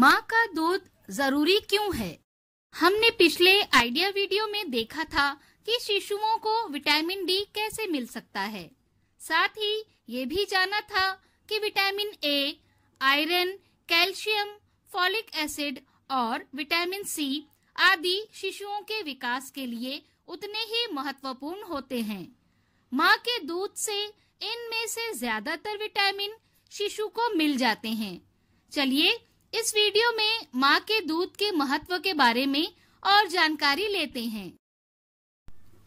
माँ का दूध जरूरी क्यों है हमने पिछले आइडिया वीडियो में देखा था कि शिशुओं को विटामिन डी कैसे मिल सकता है साथ ही ये भी जाना था कि vitamin A iron calcium folic acid और विटामिन सी आदि शिशुओं के विकास के लिए उतने ही महत्वपूर्ण होते हैं माँ के दूध से इनमें से ज्यादातर विटामिन शिशु को मिल जाते हैं चलिए इस वीडियो में माँ के दूध के महत्व के बारे में और जानकारी लेते हैं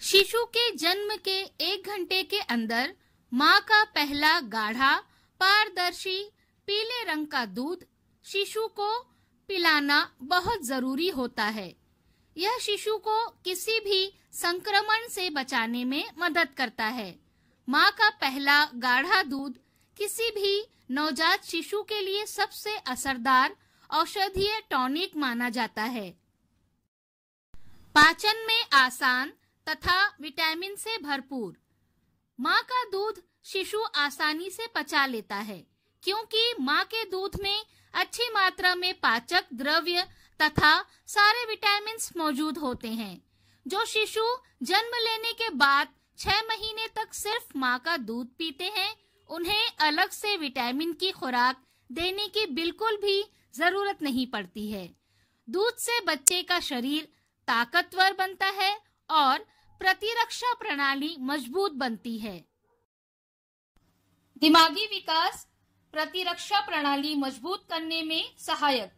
शिशु के जन्म के एक घंटे के अंदर माँ का पहला गाढ़ा पारदर्शी पीले रंग का दूध शिशु को पिलाना बहुत जरूरी होता है यह शिशु को किसी भी संक्रमण से बचाने में मदद करता है माँ का पहला गाढ़ा दूध किसी भी नवजात शिशु के लिए सबसे असरदार औषधीय टॉनिक माना जाता है पाचन में आसान तथा विटामिन से भरपूर माँ का दूध शिशु आसानी से पचा लेता है क्योंकि माँ के दूध में अच्छी मात्रा में पाचक द्रव्य तथा सारे विटामिन मौजूद होते हैं जो शिशु जन्म लेने के बाद छह महीने तक सिर्फ माँ का दूध पीते हैं उन्हें अलग से विटामिन की खुराक देने की बिल्कुल भी जरूरत नहीं पड़ती है दूध से बच्चे का शरीर ताकतवर बनता है और प्रतिरक्षा प्रणाली मजबूत बनती है दिमागी विकास प्रतिरक्षा प्रणाली मजबूत करने में सहायक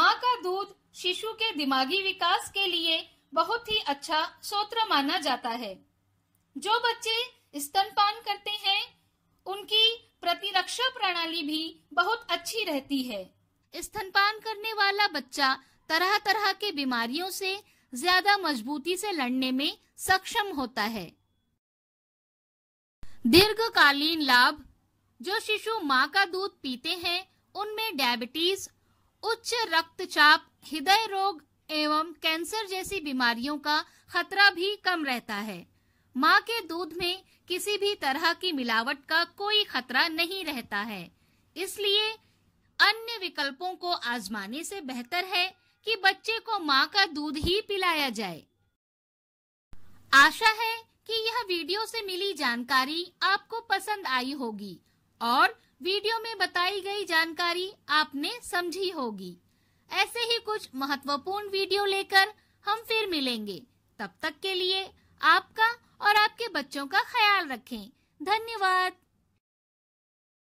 माँ का दूध शिशु के दिमागी विकास के लिए बहुत ही अच्छा सोत्र माना जाता है जो बच्चे स्तनपान करते हैं उनकी प्रतिरक्षा प्रणाली भी बहुत अच्छी रहती है स्तनपान करने वाला बच्चा तरह तरह के बीमारियों से ज्यादा मजबूती से लड़ने में सक्षम होता है दीर्घकालीन लाभ जो शिशु माँ का दूध पीते हैं उनमें डायबिटीज उच्च रक्तचाप हृदय रोग एवं कैंसर जैसी बीमारियों का खतरा भी कम रहता है माँ के दूध में किसी भी तरह की मिलावट का कोई खतरा नहीं रहता है इसलिए अन्य विकल्पों को आजमाने से बेहतर है कि बच्चे को माँ का दूध ही पिलाया जाए आशा है कि यह वीडियो से मिली जानकारी आपको पसंद आई होगी और वीडियो में बताई गई जानकारी आपने समझी होगी ऐसे ही कुछ महत्वपूर्ण वीडियो लेकर हम फिर मिलेंगे तब तक के लिए आपका बच्चों का ख्याल रखें धन्यवाद